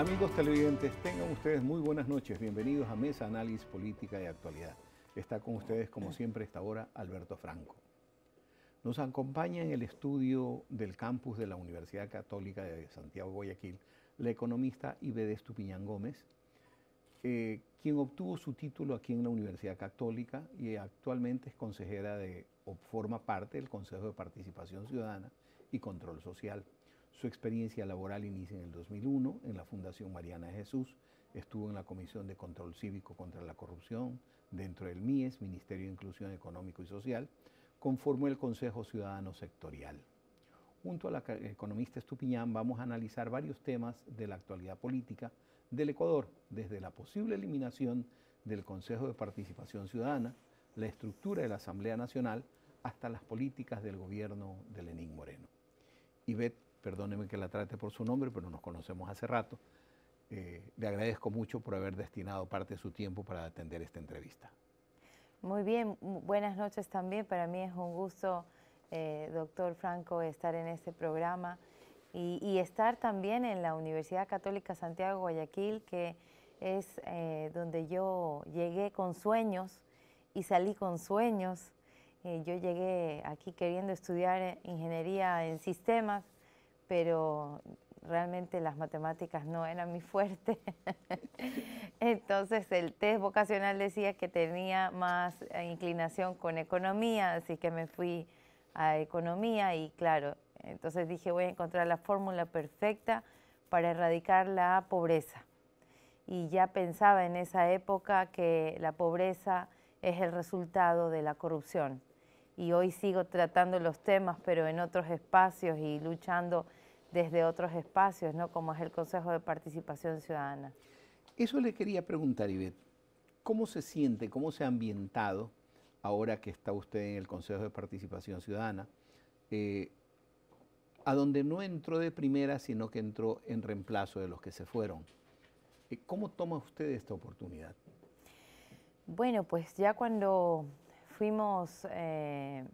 Amigos televidentes, tengan ustedes muy buenas noches. Bienvenidos a Mesa Análisis Política de Actualidad. Está con ustedes, como siempre, esta hora Alberto Franco. Nos acompaña en el estudio del campus de la Universidad Católica de Santiago Guayaquil la economista Ibedes Tupiñán Gómez, eh, quien obtuvo su título aquí en la Universidad Católica y actualmente es consejera de, o forma parte del Consejo de Participación Ciudadana y Control Social. Su experiencia laboral inicia en el 2001 en la Fundación Mariana Jesús. Estuvo en la Comisión de Control Cívico contra la Corrupción dentro del MIES, Ministerio de Inclusión Económico y Social. Conformó el Consejo Ciudadano Sectorial. Junto a la economista Estupiñán vamos a analizar varios temas de la actualidad política del Ecuador, desde la posible eliminación del Consejo de Participación Ciudadana, la estructura de la Asamblea Nacional, hasta las políticas del gobierno de Lenín Moreno perdóneme que la trate por su nombre, pero nos conocemos hace rato. Eh, le agradezco mucho por haber destinado parte de su tiempo para atender esta entrevista. Muy bien, buenas noches también. Para mí es un gusto, eh, doctor Franco, estar en este programa y, estar también en la Universidad Católica Santiago Guayaquil, que es eh, donde yo llegué con sueños y salí con sueños. yo llegué aquí queriendo estudiar ingeniería en sistemas pero realmente las matemáticas no eran mi fuerte. Entonces el test vocacional decía que tenía más eh, inclinación con economía, así que me fui a economía y claro, entonces dije voy a encontrar la fórmula perfecta para erradicar la pobreza. Y ya pensaba en esa época que la pobreza es el resultado de la corrupción. Y hoy sigo tratando los temas, pero en otros espacios y luchando desde otros espacios, ¿no? como es el Consejo de Participación Ciudadana. Eso le quería preguntar, Ivette. ¿Cómo se siente, cómo se ha ambientado ahora que está usted en el Consejo de Participación Ciudadana, eh, a donde no entró de primera, sino que entró en reemplazo de los que se fueron? Eh, ¿Cómo toma usted esta oportunidad? Bueno, pues ya cuando fuimos, eh,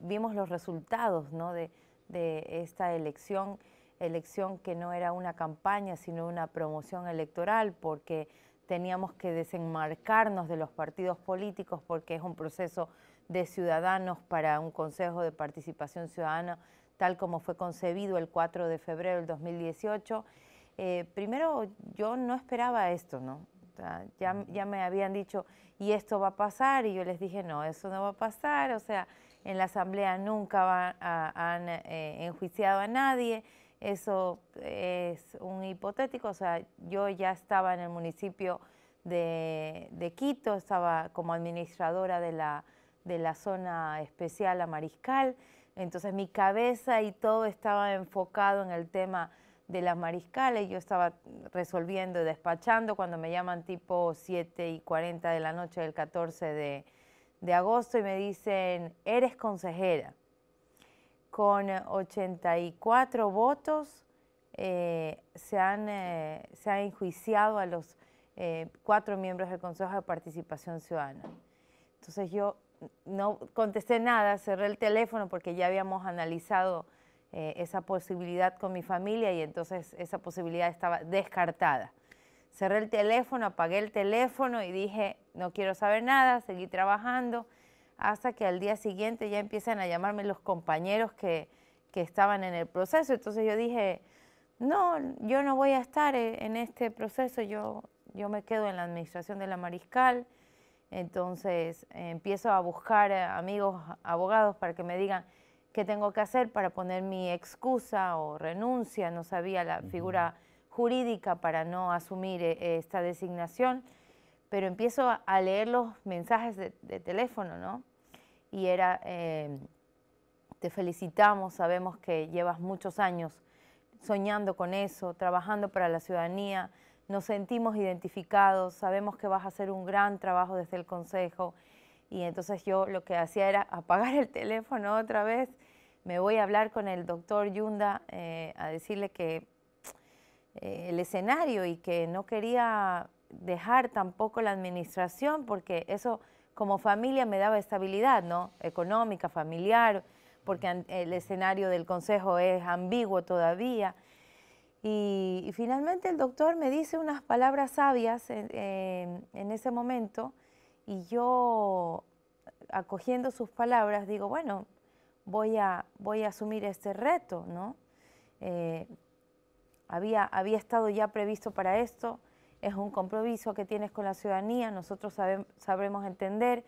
vimos los resultados ¿no? de, de esta elección, elección que no era una campaña, sino una promoción electoral, porque teníamos que desenmarcarnos de los partidos políticos, porque es un proceso de ciudadanos para un Consejo de Participación Ciudadana, tal como fue concebido el 4 de febrero del 2018. Eh, primero, yo no esperaba esto, ¿no? ya, ya me habían dicho, y esto va a pasar, y yo les dije, no, eso no va a pasar, o sea, en la Asamblea nunca han eh, enjuiciado a nadie, eso es un hipotético, o sea, yo ya estaba en el municipio de, Quito, estaba como administradora de la, de la zona especial a Mariscal, entonces mi cabeza y todo estaba enfocado en el tema de las mariscales, yo estaba resolviendo y despachando cuando me llaman tipo 7 y 40 de la noche del 14 de, de agosto y me dicen, eres consejera. Con 84 votos eh, se, han, eh, se enjuiciado a los eh, cuatro miembros del Consejo de Participación Ciudadana. Entonces yo no contesté nada, cerré el teléfono porque ya habíamos analizado esa posibilidad con mi familia y entonces esa posibilidad estaba descartada cerré el teléfono, apagué el teléfono y dije, no quiero saber nada, seguí trabajando, hasta que al día siguiente ya empiezan a llamarme los compañeros que, estaban en el proceso. Entonces yo dije, no, yo no voy a estar eh, en este proceso, yo, yo me quedo en la administración de la Mariscal. Entonces eh, empiezo a buscar eh, amigos abogados para que me digan qué tengo que hacer para poner mi excusa o renuncia, no sabía la figura jurídica para no asumir eh, eh, esta designación, pero empiezo a leer los mensajes de, teléfono, ¿no? Y era, em, te felicitamos, sabemos que llevas muchos años soñando con eso, trabajando para la ciudadanía, nos sentimos identificados, sabemos que vas a hacer un gran trabajo desde el Consejo. Y entonces yo lo que hacía era apagar el teléfono otra vez, me voy a hablar con el doctor Yunda eh, a decirle que eh, el escenario y que no quería dejar tampoco la administración porque eso como familia me daba estabilidad, ¿no? Económica, familiar, porque el escenario del consejo es ambiguo todavía. Y, finalmente el doctor me dice unas palabras sabias en, ese momento y yo, acogiendo sus palabras, digo, bueno, voy a, voy a asumir este reto, ¿no? Eh, había, había estado ya previsto para esto, es un compromiso que tienes con la ciudadanía, nosotros sabremos entender,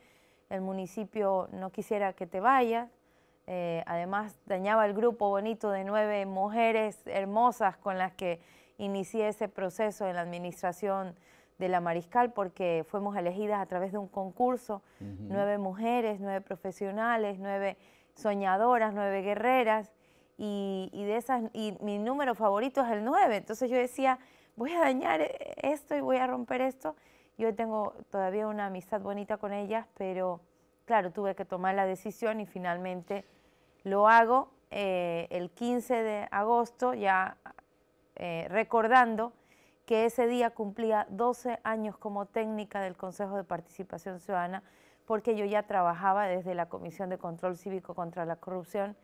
el municipio no quisiera que te vayas, eh, además dañaba el grupo bonito de nueve mujeres hermosas con las que inicié ese proceso en la administración de la Mariscal porque fuimos elegidas a través de un concurso, nueve mujeres, nueve profesionales, nueve soñadoras, nueve guerreras, y, de esas, y mi número favorito es el 9. Entonces yo decía, voy a dañar e-, esto y voy a romper esto. Yo tengo todavía una amistad bonita con ellas, pero claro, tuve que tomar la decisión y finalmente lo hago eh, el 15 de agosto, ya eh, recordando que ese día cumplía 12 años como técnica del Consejo de Participación Ciudadana, porque yo ya trabajaba desde la Comisión de Control Cívico contra la Corrupción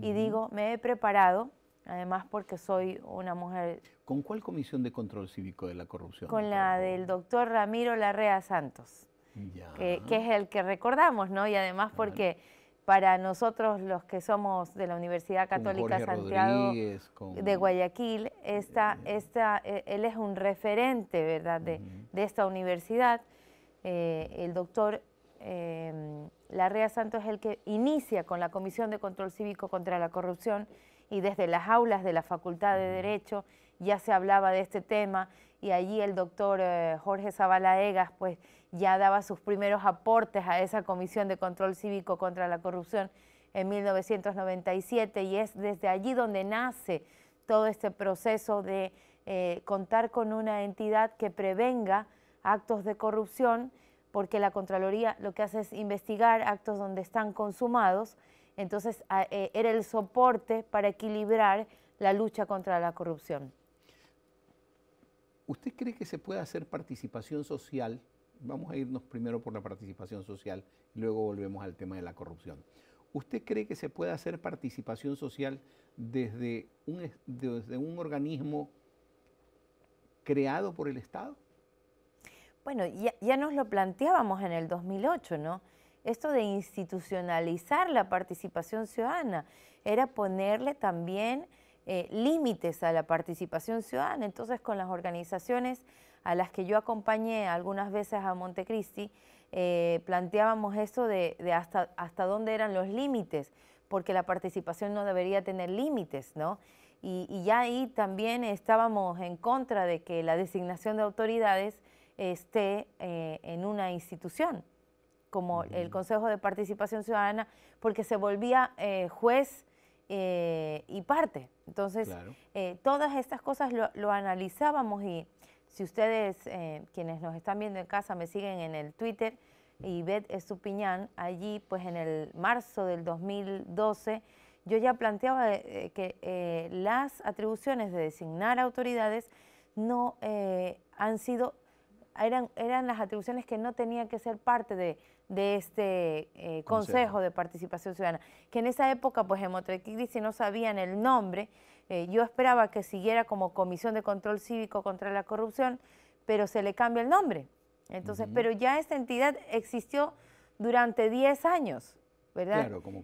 y digo, me he preparado, además porque soy una mujer... ¿Con cuál comisión de control cívico de la corrupción? Con la del doctor Ramiro Larrea Santos, que, es el que recordamos, ¿no? Y además porque... para nosotros los que somos de la Universidad Católica Santiago de Guayaquil, esta, esta, eh, él es un referente ¿verdad? De, de esta universidad. Eh, el doctor eh, la Rea Santos es el que inicia con la Comisión de Control Cívico contra la Corrupción y desde las aulas de la Facultad de Derecho ya se hablaba de este tema y allí el doctor eh, Jorge Zavala pues ya daba sus primeros aportes a esa Comisión de Control Cívico contra la Corrupción en 1997 y es desde allí donde nace todo este proceso de eh, contar con una entidad que prevenga actos de corrupción porque la Contraloría lo que hace es investigar actos donde están consumados, entonces eh, era el soporte para equilibrar la lucha contra la corrupción. ¿Usted cree que se puede hacer participación social? Vamos a irnos primero por la participación social y luego volvemos al tema de la corrupción. ¿Usted cree que se puede hacer participación social desde un, desde un organismo creado por el Estado? Bueno, ya, nos lo planteábamos en el 2008, ¿no? Esto de institucionalizar la participación ciudadana era ponerle también eh, límites a la participación ciudadana. Entonces, con las organizaciones a las que yo acompañé algunas veces a Montecristi, eh, planteábamos eso de, hasta, dónde eran los límites, porque la participación no debería tener límites, ¿no? y ya ahí también estábamos en contra de que la designación de autoridades esté eh, en una institución como el Consejo de Participación Ciudadana, porque se volvía eh, juez eh, y parte. Entonces, todas estas cosas lo, analizábamos y si ustedes, quienes nos están viendo en casa, me siguen en el Twitter, y Ivette Estupiñán, allí pues en el marzo del 2012, yo ya planteaba que las atribuciones de designar autoridades no han sido eran, eran las atribuciones que no tenían que ser parte de, este eh, consejo. de Participación Ciudadana, que en esa época, pues en Motrequí si no sabían el nombre, eh, yo esperaba que siguiera como Comisión de Control Cívico contra la Corrupción, pero se le cambia el nombre. Entonces, pero ya esta entidad existió durante 10 años, ¿verdad? como,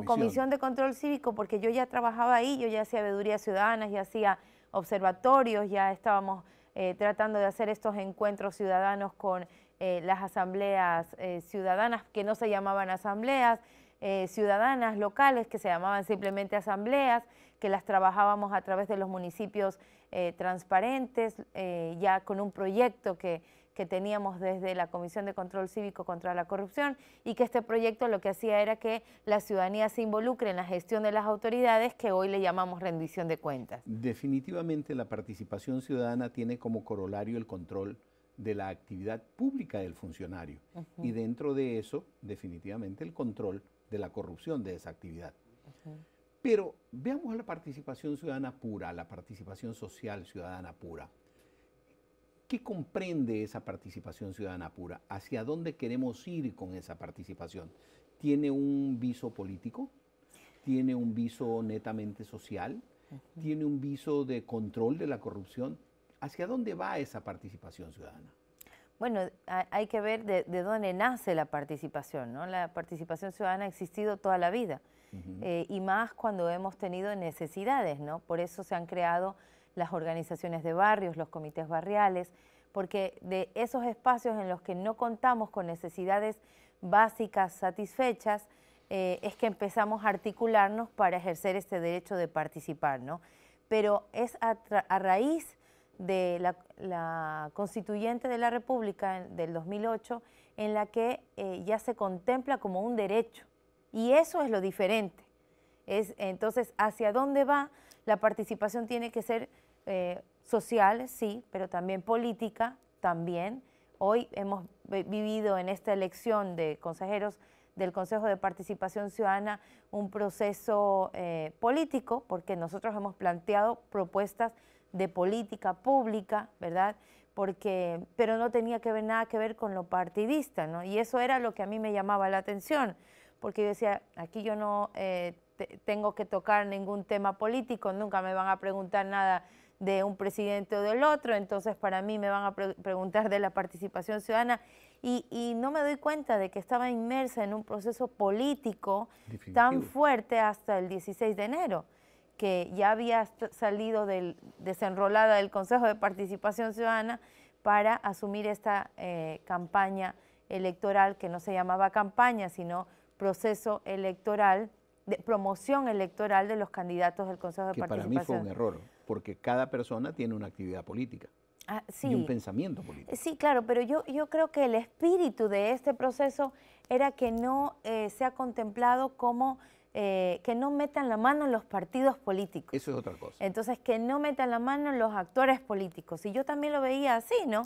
eh, comisión. de Control Cívico, porque yo ya trabajaba ahí, yo ya hacía veeduría ciudadana, ya hacía observatorios, ya estábamos eh, tratando de hacer estos encuentros ciudadanos con eh, las asambleas eh, ciudadanas, que no se llamaban asambleas, ciudadanas locales, que se llamaban simplemente asambleas, que las trabajábamos a través de los municipios transparentes, ya con un proyecto que que teníamos desde la Comisión de Control Cívico contra la Corrupción y que este proyecto lo que hacía era que la ciudadanía se involucre en la gestión de las autoridades que hoy le llamamos rendición de cuentas. Definitivamente la participación ciudadana tiene como corolario el control de la actividad pública del funcionario y dentro de eso definitivamente el control de la corrupción de esa actividad. Pero veamos la participación ciudadana pura, la participación social ciudadana pura. ¿Qué comprende esa participación ciudadana pura? ¿Hacia dónde queremos ir con esa participación? ¿Tiene un viso político? ¿Tiene un viso netamente social? ¿Tiene un viso de control de la corrupción? ¿Hacia dónde va esa participación ciudadana? Bueno, hay que ver de, dónde nace la participación, ¿no? La participación ciudadana ha existido toda la vida eh, y más cuando hemos tenido necesidades, ¿no? Por eso se han creado las organizaciones de barrios, los comités barriales, porque de esos espacios en los que no contamos con necesidades básicas satisfechas, eh, es que empezamos a articularnos para ejercer este derecho de participar, Pero es a, raíz de la, constituyente de la República del 2008 en la que eh, ya se contempla como un derecho. Y eso es lo diferente. entonces, ¿hacia dónde va? La participación tiene que ser eh, social, sí, pero también política, también. Hoy hemos vivido en esta elección de consejeros del Consejo de Participación Ciudadana un proceso eh, político, porque nosotros hemos planteado propuestas de política pública, ¿verdad? Porque, pero no tenía que ver nada que ver con lo partidista, ¿no? Y eso era lo que a mí me llamaba la atención, porque yo decía, aquí yo no eh, tengo que tocar ningún tema político, nunca me van a preguntar nada de un presidente o del otro, entonces para mí me van a preguntar de la participación ciudadana y, y, no me doy cuenta de que estaba inmersa en un proceso político tan fuerte hasta el 16 de enero, que ya había salido del, desenrolada del Consejo de Participación Ciudadana para asumir esta eh, campaña electoral que no se llamaba campaña, sino proceso electoral, de promoción electoral de los candidatos del Consejo de Participación. Para mí fue un error porque cada persona tiene una actividad política. Ah, y un pensamiento político. Sí, claro, pero yo, yo creo que el espíritu de este proceso era que no eh, se ha contemplado como eh, que no metan la mano en los partidos políticos. Eso es otra cosa. Entonces, que no metan la mano en los actores políticos. Y yo también lo veía así, ¿no?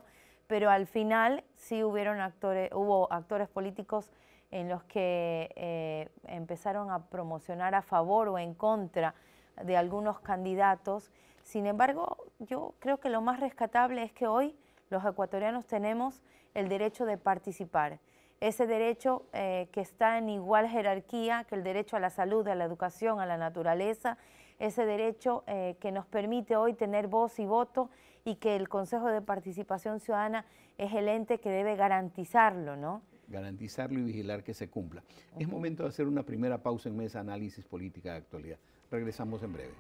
Pero al final sí hubieron actores, hubo actores políticos en los que eh, empezaron a promocionar a favor o en contra de algunos candidatos sin embargo, yo creo que lo más rescatable es que hoy los ecuatorianos tenemos el derecho de participar, ese derecho eh, que está en igual jerarquía que el derecho a la salud, a la educación, a la naturaleza, ese derecho eh, que nos permite hoy tener voz y voto y que el Consejo de Participación Ciudadana es el ente que debe garantizarlo, ¿no? Garantizarlo y vigilar que se cumpla. Es momento de hacer una primera pausa en Mesa Análisis Política de Actualidad. Regresamos en breve.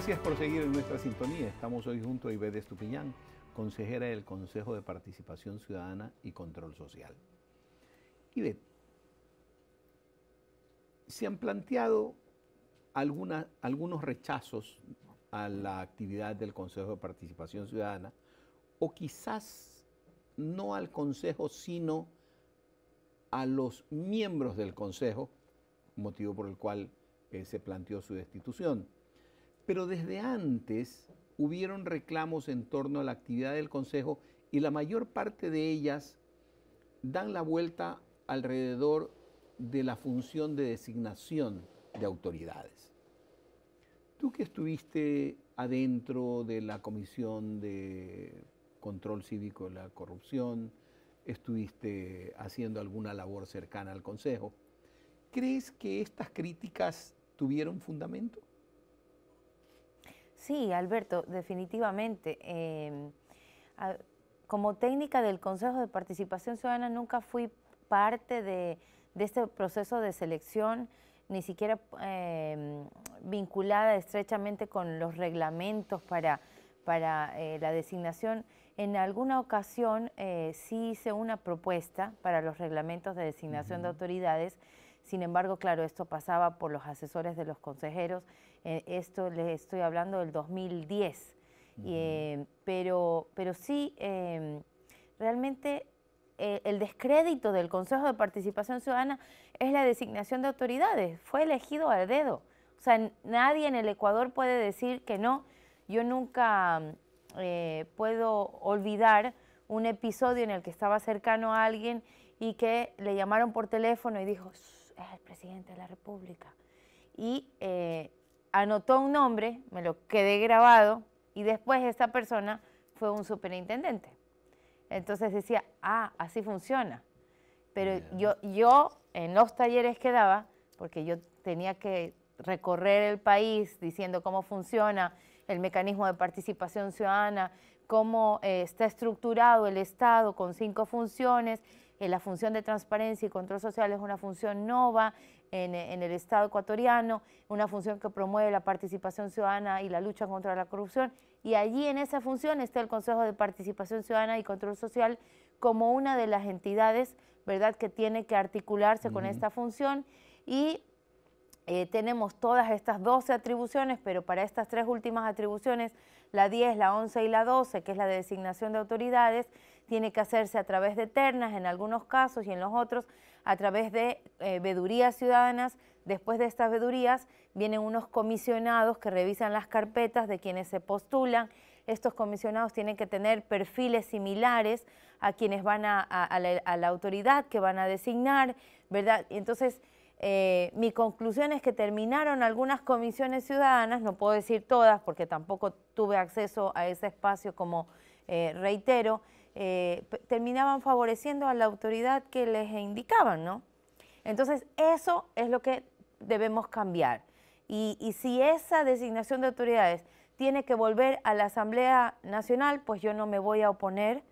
Gracias por seguir en nuestra sintonía. Estamos hoy junto a Ivette Estupiñán, consejera del Consejo de Participación Ciudadana y Control Social. Ivette, se han planteado algunos rechazos a la actividad del Consejo de Participación Ciudadana, o quizás no al Consejo, sino a los miembros del Consejo, motivo por el cual eh, se planteó su destitución. Pero desde antes hubieron reclamos en torno a la actividad del Consejo y la mayor parte de ellas dan la vuelta alrededor de la función de designación de autoridades. Tú que estuviste adentro de la Comisión de Control Cívico de la Corrupción, estuviste haciendo alguna labor cercana al Consejo, ¿crees que estas críticas tuvieron fundamento? Sí, Alberto, definitivamente. Em, como técnica del Consejo de Participación Ciudadana nunca fui parte de, este proceso de selección, ni siquiera em, vinculada estrechamente con los reglamentos para, eh, la designación. En alguna ocasión eh, sí hice una propuesta para los reglamentos de designación de autoridades, sin embargo, claro, esto pasaba por los asesores de los consejeros eh, esto les estoy hablando del 2010. Eh, pero, pero sí, em, realmente eh, el descrédito del Consejo de Participación Ciudadana es la designación de autoridades. Fue elegido al dedo. O sea, nadie en el Ecuador puede decir que no. Yo nunca puedo olvidar un episodio en el que estaba cercano a alguien y que le llamaron por teléfono y dijo, es el presidente de la República. Y anotó un nombre, me lo quedé grabado y después esta persona fue un superintendente. Entonces decía, ah, así funciona. Pero yo, yo en los talleres que daba, porque yo tenía que recorrer el país diciendo cómo funciona el mecanismo de participación ciudadana, cómo eh, está estructurado el Estado con cinco funciones eh, la función de transparencia y control social es una función nova eh, en, el Estado ecuatoriano, una función que promueve la participación ciudadana y la lucha contra la corrupción. Y allí en esa función está el Consejo de Participación Ciudadana y Control Social como una de las entidades ¿verdad? que tiene que articularse con esta función. Y eh, tenemos todas estas 12 atribuciones, pero para estas tres últimas atribuciones, la 10, la 11 y la 12, que es la de designación de autoridades, tiene que hacerse a través de ternas en algunos casos y en los otros a través de eh, vedurías ciudadanas. Después de estas vedurías vienen unos comisionados que revisan las carpetas de quienes se postulan. Estos comisionados tienen que tener perfiles similares a quienes van a, la, autoridad que van a designar, ¿verdad? Entonces, eh, mi conclusión es que terminaron algunas comisiones ciudadanas, no puedo decir todas porque tampoco tuve acceso a ese espacio como eh, reitero, eh, terminaban favoreciendo a la autoridad que les indicaban, ¿no? Entonces, eso es lo que debemos cambiar. Y, si esa designación de autoridades tiene que volver a la Asamblea Nacional, pues yo no me voy a oponer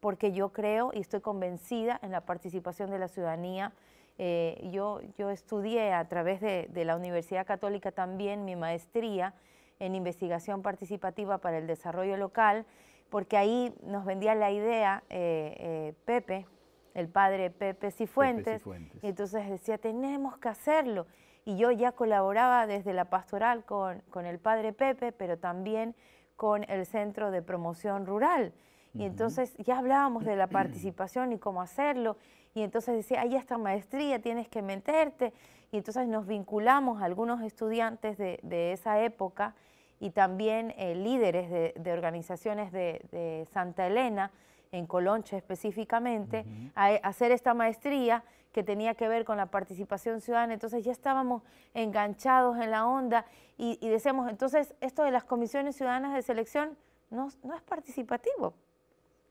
porque yo creo y estoy convencida en la participación de la ciudadanía. Eh, yo, estudié a través de la Universidad Católica también mi maestría en investigación participativa para el desarrollo local porque ahí nos vendía la idea eh, eh, Pepe, el padre Pepe Cifuentes, y entonces decía, tenemos que hacerlo. Y yo ya colaboraba desde la pastoral con, el padre Pepe, pero también con el Centro de Promoción Rural. Y entonces ya hablábamos de la participación y cómo hacerlo. Y entonces decía, ahí esta maestría, tienes que meterte. Y entonces nos vinculamos a algunos estudiantes de, de esa época y también eh, líderes de, organizaciones de, Santa Elena, en Colonche específicamente, a, hacer esta maestría que tenía que ver con la participación ciudadana. Entonces ya estábamos enganchados en la onda y, decíamos, entonces esto de las comisiones ciudadanas de selección no, es participativo.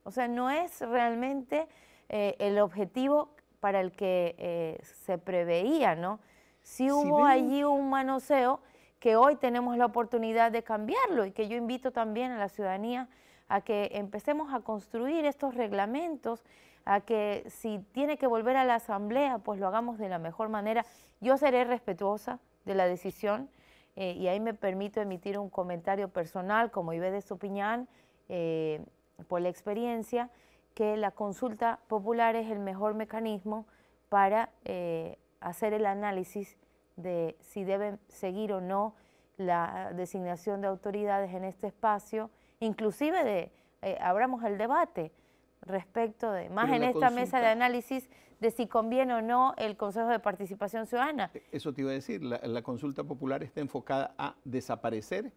O sea, no es realmente eh, el objetivo para el que eh, se preveía, ¿no? Si hubo allí un manoseo que hoy tenemos la oportunidad de cambiarlo y que yo invito también a la ciudadanía a que empecemos a construir estos reglamentos, a que si tiene que volver a la asamblea, pues lo hagamos de la mejor manera. Yo seré respetuosa de la decisión eh, y ahí me permito emitir un comentario personal, como Ibe Supiñán, eh, por la experiencia, que la consulta popular es el mejor mecanismo para eh, hacer el análisis de si deben seguir o no la designación de autoridades en este espacio, inclusive de, eh, abramos el debate respecto de, más en esta mesa de análisis, de si conviene o no el Consejo de Participación Ciudadana. Eh, eso te iba a decir, la, consulta popular está enfocada a desaparecer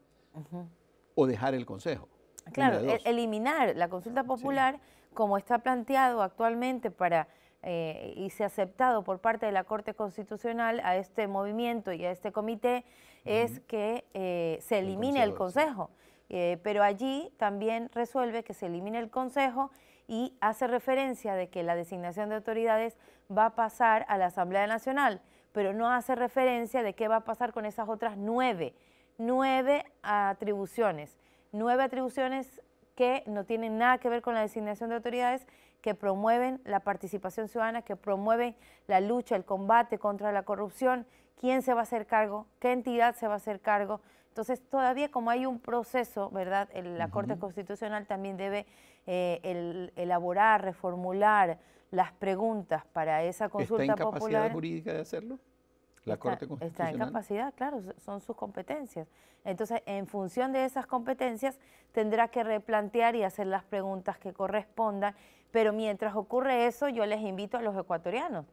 o dejar el Consejo. Claro, e-, eliminar la consulta popular como está planteado actualmente para eh, y se ha aceptado por parte de la Corte Constitucional a este movimiento y a este comité es que eh, se elimine el Consejo. Eh, pero allí también resuelve que se elimine el Consejo y hace referencia de que la designación de autoridades va a pasar a la Asamblea Nacional, pero no hace referencia de qué va a pasar con esas otras nueve, nueve atribuciones, nueve atribuciones que no tienen nada que ver con la designación de autoridades que promueven la participación ciudadana, que promueven la lucha, el combate contra la corrupción, quién se va a hacer cargo, qué entidad se va a hacer cargo. Entonces, todavía como hay un proceso, ¿verdad? la Corte Constitucional también debe eh, elaborar, reformular las preguntas para esa consulta ¿Está popular. jurídica de hacerlo? La Corte Constitucional. Está en capacidad, claro, son sus competencias. Entonces, en función de esas competencias, tendrá que replantear y hacer las preguntas que correspondan. Pero mientras ocurre eso, yo les invito a los ecuatorianos.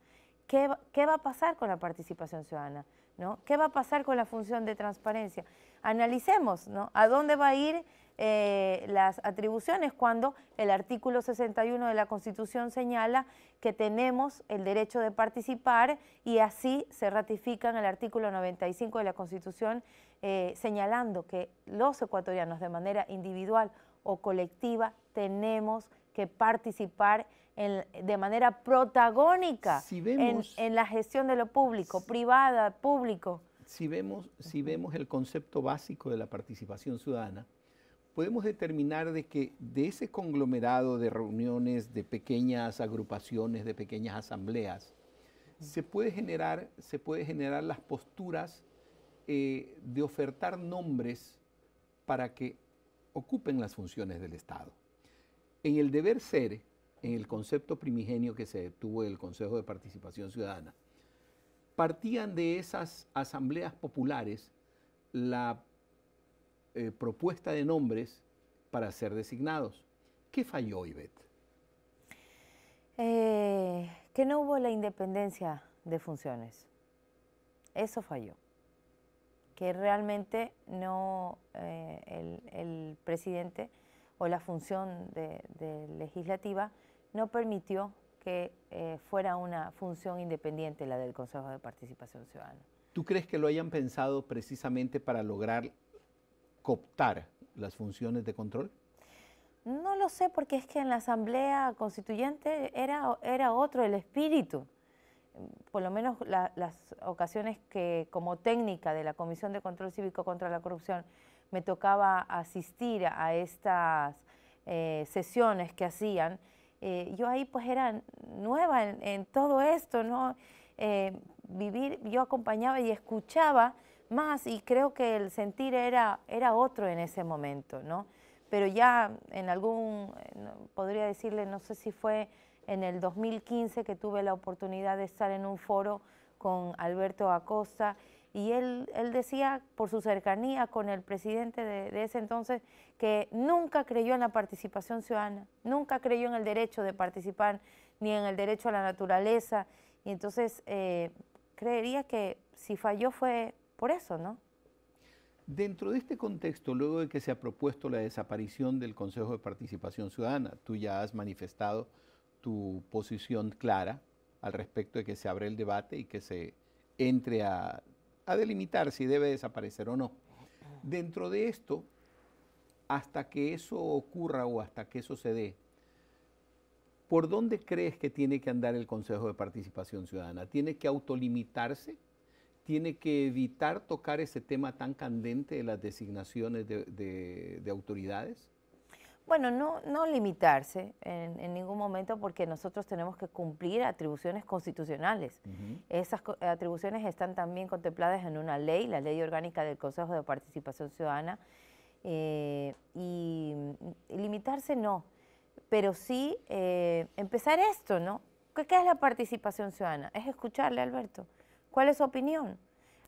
¿Qué, va a pasar con la participación ciudadana? ¿no? ¿Qué va a pasar con la función de transparencia? Analicemos, ¿no? ¿A dónde va a ir eh, las atribuciones cuando el artículo 61 de la Constitución señala que tenemos el derecho de participar y así se ratifica en el artículo 95 de la Constitución eh, señalando que los ecuatorianos de manera individual o colectiva tenemos que participar de manera protagónica en, la gestión de lo público, privada, público. Si vemos, si vemos el concepto básico de la participación ciudadana, podemos determinar de que de ese conglomerado de reuniones, de pequeñas agrupaciones, de pequeñas asambleas, se puede generar, se puede generar las posturas eh, de ofertar nombres para que ocupen las funciones del Estado. En el deber ser, en el concepto primigenio que se tuvo del Consejo de Participación Ciudadana, partían de esas asambleas populares la eh, propuesta de nombres para ser designados. ¿Qué falló, Ivette? Eh, que no hubo la independencia de funciones. Eso falló. Que realmente no eh, el, presidente o la función de, legislativa no permitió que fuera una función independiente la del Consejo de Participación Ciudadana. ¿Tú crees que lo hayan pensado precisamente para lograr cooptar las funciones de control? No lo sé, porque es que en la Asamblea Constituyente era, otro el espíritu. Por lo menos las ocasiones que como técnica de la Comisión de Control Cívico contra la Corrupción me tocaba asistir a estas eh, sesiones que hacían, eh, yo ahí pues era nueva en, todo esto, ¿no? Eh, vivir, yo acompañaba y escuchaba más y creo que el sentir era, era otro en ese momento, ¿no? Pero ya en algún, podría decirle, no sé si fue en el 2015 que tuve la oportunidad de estar en un foro con Alberto Acosta y él, él decía, por su cercanía con el presidente de, ese entonces, que nunca creyó en la participación ciudadana, nunca creyó en el derecho de participar, ni en el derecho a la naturaleza. Y entonces eh, creería que si falló fue por eso, ¿no? Dentro de este contexto, luego de que se ha propuesto la desaparición del Consejo de Participación Ciudadana, tú ya has manifestado tu posición clara al respecto de que se abre el debate y que se entre a, a delimitar si debe desaparecer o no. Dentro de esto, hasta que eso ocurra o hasta que eso se dé, ¿por dónde crees que tiene que andar el Consejo de Participación Ciudadana? ¿Tiene que autolimitarse tiene que evitar tocar ese tema tan candente de las designaciones de, autoridades? Bueno, no, limitarse en, ningún momento porque nosotros tenemos que cumplir atribuciones constitucionales. Esas atribuciones están también contempladas en una ley, la ley orgánica del Consejo de Participación Ciudadana, eh, y, limitarse no, pero sí eh, empezar esto, ¿no? ¿Qué es la participación ciudadana? Es escucharle, Alberto ¿Cuál es su opinión?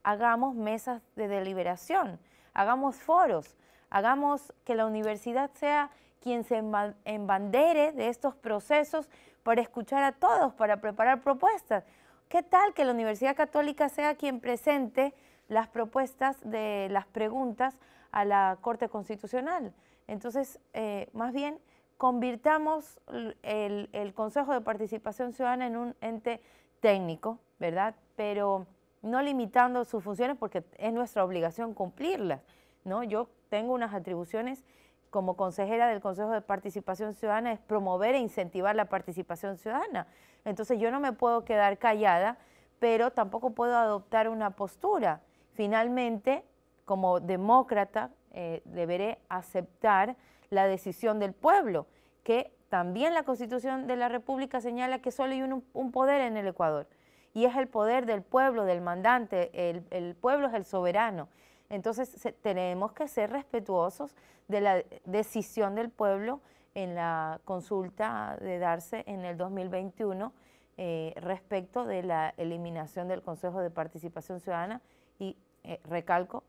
Hagamos mesas de deliberación, hagamos foros, hagamos que la universidad sea quien se embandere de estos procesos para escuchar a todos, para preparar propuestas. ¿Qué tal que la Universidad Católica sea quien presente las propuestas de las preguntas a la Corte Constitucional? Entonces, eh, más bien, convirtamos el Consejo de Participación Ciudadana en un ente técnico, ¿verdad? pero no limitando sus funciones porque es nuestra obligación cumplirlas. ¿no? Yo tengo unas atribuciones como consejera del Consejo de Participación Ciudadana, es promover e incentivar la participación ciudadana. Entonces yo no me puedo quedar callada, pero tampoco puedo adoptar una postura. Finalmente, como demócrata, eh, deberé aceptar la decisión del pueblo, que también la Constitución de la República señala que solo hay un poder en el Ecuador, y es el poder del pueblo, del mandante, el, pueblo es el soberano. Entonces tenemos que ser respetuosos de la decisión del pueblo en la consulta de darse en el 2021 eh, respecto de la eliminación del Consejo de Participación Ciudadana y eh, recalco,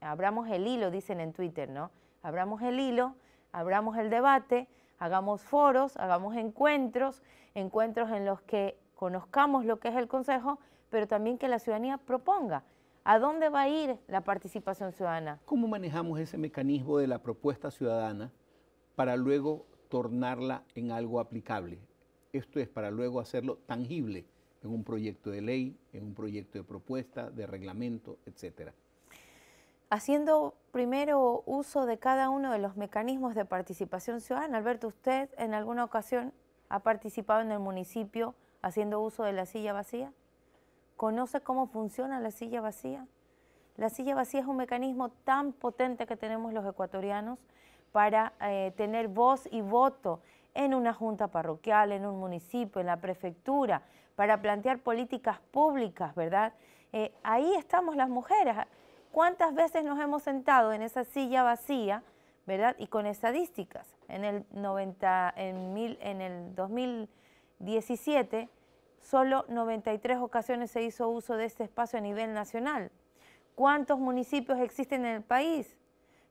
abramos el hilo, dicen en Twitter, ¿no? Abramos el hilo, abramos el debate, hagamos foros, hagamos encuentros, encuentros en los que conozcamos lo que es el Consejo, pero también que la ciudadanía proponga. ¿A dónde va a ir la participación ciudadana? ¿Cómo manejamos ese mecanismo de la propuesta ciudadana para luego tornarla en algo aplicable? Esto es para luego hacerlo tangible en un proyecto de ley, en un proyecto de propuesta, de reglamento, etc. Haciendo primero uso de cada uno de los mecanismos de participación ciudadana, Alberto, usted en alguna ocasión ha participado en el municipio haciendo uso de la silla vacía? ¿Conoce cómo funciona la silla vacía? La silla vacía es un mecanismo tan potente que tenemos los ecuatorianos para eh, tener voz y voto en una junta parroquial, en un municipio, en la prefectura, para plantear políticas públicas, ¿verdad? Eh, ahí estamos las mujeres. ¿Cuántas veces nos hemos sentado en esa silla vacía, ¿verdad? Y con estadísticas. En el, 90, en el 2000... 17, solo 93 ocasiones se hizo uso de este espacio a nivel nacional. ¿Cuántos municipios existen en el país?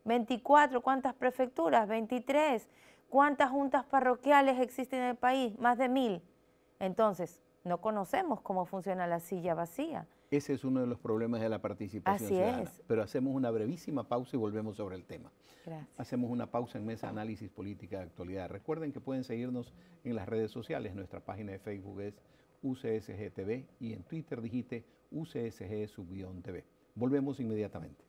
24, ¿cuántas prefecturas? 23, ¿cuántas juntas parroquiales existen en el país? Más de mil. Entonces, no conocemos cómo funciona la silla vacía. Ese es uno de los problemas de la participación ciudadana. Pero hacemos una brevísima pausa y volvemos sobre el tema. Hacemos una pausa en Mesa Análisis Política de Actualidad. Recuerden que pueden seguirnos en las redes sociales. Nuestra página de Facebook es UCSG TV y en Twitter digite UCSG TV. Volvemos inmediatamente.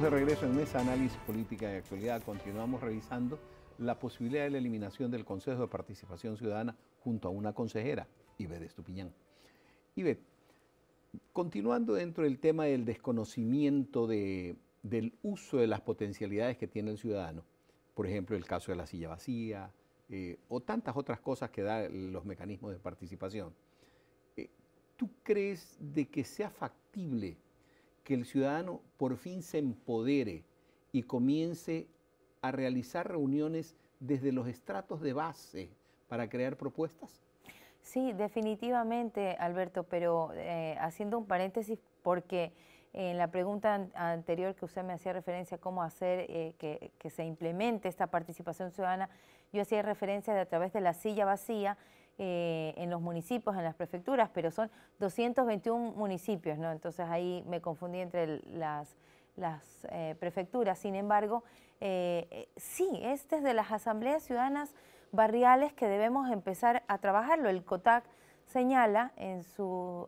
de regreso en Mesa Análisis Política de Actualidad. Continuamos revisando la posibilidad de la eliminación del Consejo de Participación Ciudadana junto a una consejera, Ivette Estupiñán. Ibe, continuando dentro del tema del desconocimiento de, del uso de las potencialidades que tiene el ciudadano, por ejemplo, el caso de la silla vacía eh, o tantas otras cosas que dan los mecanismos de participación, eh, ¿tú crees de que sea factible? que el ciudadano por fin se empodere y comience a realizar reuniones desde los estratos de base para crear propuestas? Sí, definitivamente, Alberto, pero eh, haciendo un paréntesis, porque eh, en la pregunta anterior que usted me hacía referencia a cómo hacer eh, que, se implemente esta participación ciudadana, yo hacía referencia de a través de la silla vacía, eh, en los municipios, en las prefecturas, pero son 221 municipios, ¿no? Entonces ahí me confundí entre las, las eh, prefecturas. Sin embargo, eh, eh sí, es de las asambleas ciudadanas barriales que debemos empezar a trabajarlo. El COTAC señala en sus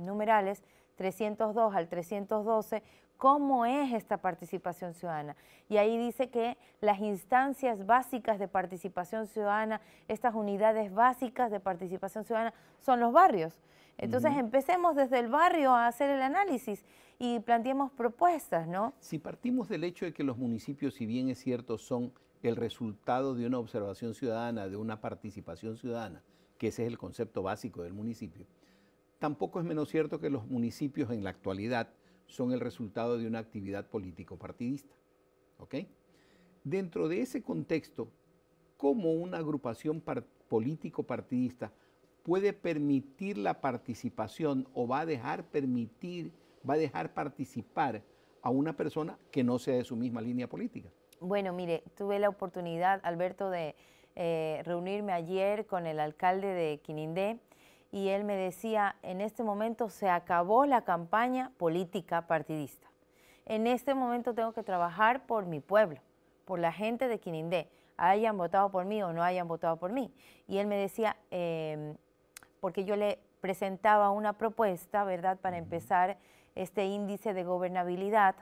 numerales 302 al 312 cómo es esta participación ciudadana. Y ahí dice que las instancias básicas de participación ciudadana, estas unidades básicas de participación ciudadana, son los barrios. Entonces empecemos desde el barrio a hacer el análisis y planteemos propuestas, ¿no? Si partimos del hecho de que los municipios, si bien es cierto, son el resultado de una observación ciudadana, de una participación ciudadana, que ese es el concepto básico del municipio, tampoco es menos cierto que los municipios en la actualidad son el resultado de una actividad político-partidista. ¿Ok? Dentro de ese contexto, ¿cómo una agrupación político-partidista puede permitir la participación o va a dejar permitir, va a dejar participar a una persona que no sea de su misma línea política? Bueno, mire, tuve la oportunidad, Alberto, de eh, reunirme ayer con el alcalde de Quinindé y él me decía, en este momento se acabó la campaña política partidista. En este momento tengo que trabajar por mi pueblo, por la gente de Quinindé, hayan votado por mí o no hayan votado por mí. Y él me decía, em, porque yo le presentaba una propuesta, ¿verdad?, para empezar este índice de gobernabilidad,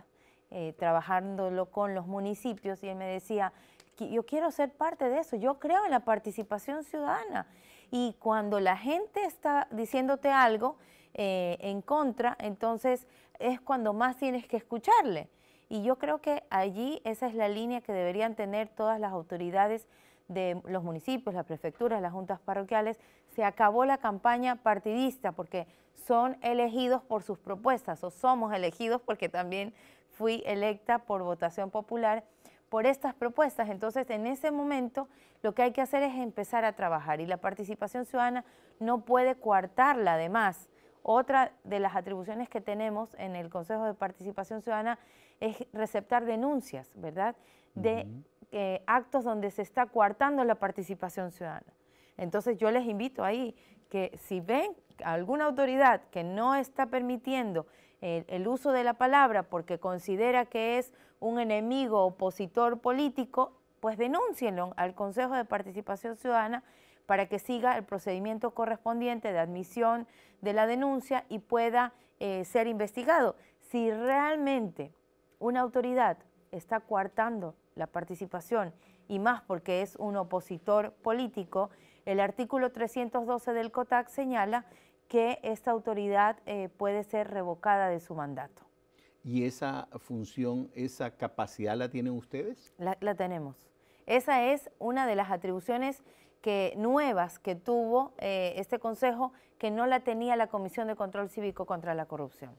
eh, trabajándolo con los municipios, y él me decía, yo quiero ser parte de eso, yo creo en la participación ciudadana. Y cuando la gente está diciéndote algo eh, en contra, entonces es cuando más tienes que escucharle. Y yo creo que allí esa es la línea que deberían tener todas las autoridades de los municipios, las prefecturas, las juntas parroquiales, se acabó la campaña partidista porque son elegidos por sus propuestas o somos elegidos porque también fui electa por votación popular por estas propuestas. Entonces, en ese momento, lo que hay que hacer es empezar a trabajar y la participación ciudadana no puede coartarla, además. Otra de las atribuciones que tenemos en el Consejo de Participación Ciudadana es receptar denuncias, ¿verdad?, de eh, actos donde se está coartando la participación ciudadana. Entonces, yo les invito ahí que si ven alguna autoridad que no está permitiendo el, uso de la palabra porque considera que es un enemigo opositor político, pues denúncienlo al Consejo de Participación Ciudadana para que siga el procedimiento correspondiente de admisión de la denuncia y pueda eh, ser investigado. Si realmente una autoridad está coartando la participación y más porque es un opositor político, el artículo 312 del COTAC señala que esta autoridad eh, puede ser revocada de su mandato. ¿Y esa función, esa capacidad la tienen ustedes? La, tenemos. Esa es una de las atribuciones que, nuevas que tuvo eh, este Consejo que no la tenía la Comisión de Control Cívico contra la Corrupción.